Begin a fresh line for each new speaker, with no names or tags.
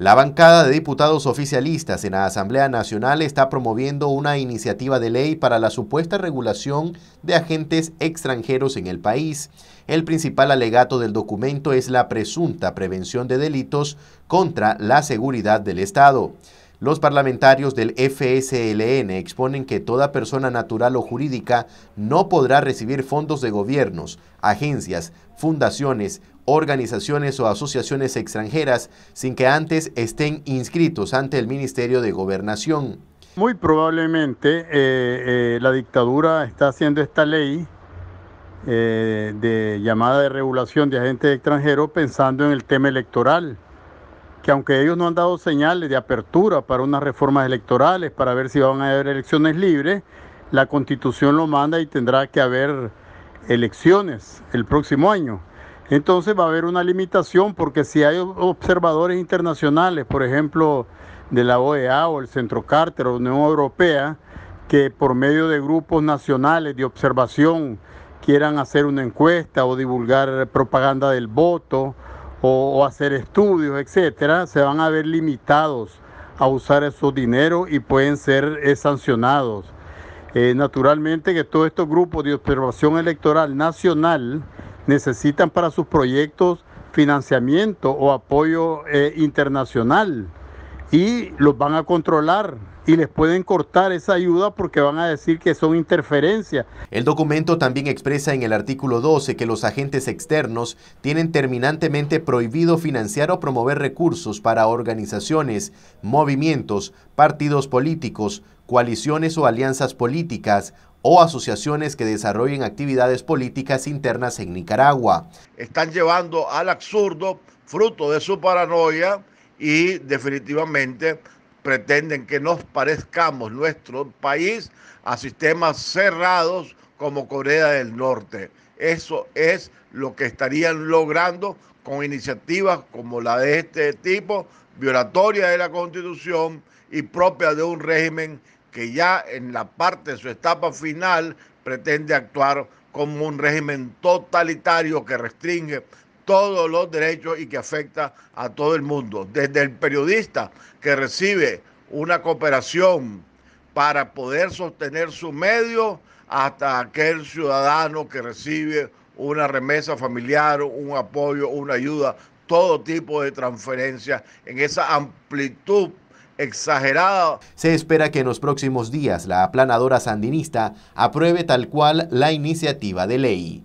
La bancada de diputados oficialistas en la Asamblea Nacional está promoviendo una iniciativa de ley para la supuesta regulación de agentes extranjeros en el país. El principal alegato del documento es la presunta prevención de delitos contra la seguridad del Estado. Los parlamentarios del FSLN exponen que toda persona natural o jurídica no podrá recibir fondos de gobiernos, agencias, fundaciones, organizaciones o asociaciones extranjeras sin que antes estén inscritos ante el Ministerio de Gobernación.
Muy probablemente eh, eh, la dictadura está haciendo esta ley eh, de llamada de regulación de agentes extranjeros pensando en el tema electoral que aunque ellos no han dado señales de apertura para unas reformas electorales, para ver si van a haber elecciones libres, la constitución lo manda y tendrá que haber elecciones el próximo año. Entonces va a haber una limitación porque si hay observadores internacionales, por ejemplo, de la OEA o el Centro Carter o Unión Europea, que por medio de grupos nacionales de observación quieran hacer una encuesta o divulgar propaganda del voto o, hacer estudios, etcétera, se van a ver limitados a usar esos dinero y pueden ser eh, sancionados. Eh, naturalmente que todos estos grupos de observación electoral nacional necesitan para sus proyectos financiamiento o apoyo eh, internacional y los van a controlar y les pueden cortar esa ayuda porque van a decir que son interferencias. El documento también expresa en el artículo 12 que los
agentes externos tienen terminantemente prohibido financiar o promover recursos para organizaciones, movimientos, partidos políticos, coaliciones o alianzas políticas o asociaciones que desarrollen actividades políticas internas en Nicaragua.
Están llevando al absurdo, fruto de su paranoia, y definitivamente pretenden que nos parezcamos nuestro país a sistemas cerrados como Corea del Norte. Eso es lo que estarían logrando con iniciativas como la de este tipo, violatoria de la Constitución y propia de un régimen que ya en la parte de su etapa final pretende actuar como un régimen totalitario que restringe todos los derechos y que afecta a todo el mundo. Desde el periodista que recibe una cooperación para poder sostener su medio hasta aquel ciudadano que recibe una remesa familiar, un apoyo, una ayuda, todo tipo de transferencia en esa amplitud exagerada.
Se espera que en los próximos días la aplanadora sandinista apruebe tal cual la iniciativa de ley.